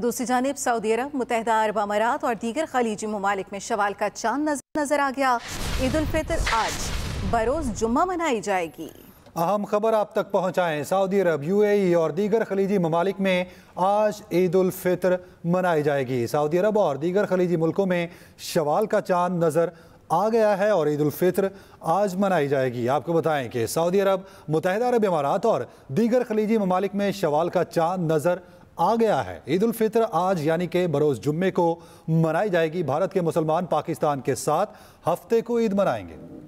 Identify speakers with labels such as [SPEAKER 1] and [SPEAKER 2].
[SPEAKER 1] दूसरी जानब सऊदी अरब मुतहदा अरब अमारात और दीगर खलीजी ममालिक में शवाल का चांद नजर नजर आ गया ईद उल फितर आज बरोज़ जुम्मा मनाई जाएगी
[SPEAKER 2] अहम खबर आप तक पहुँचाए सऊदी अरब यू ए और दीगर खलीजी ममालिक में आज फितर मनाई जाएगी सऊदी अरब और दीगर खलीजी मुल्कों में शवाल का चांद नज़र आ गया है और फितर आज मनाई जाएगी आपको बताएं कि सऊदी अरब मुतहद अरब इमारात और दीगर खलीजी ममालिक में शवाल का चांद नज़र आ गया है ईद उल फितर आज यानी कि बरोज जुम्मे को मनाई जाएगी भारत के मुसलमान पाकिस्तान के साथ हफ्ते को ईद मनाएंगे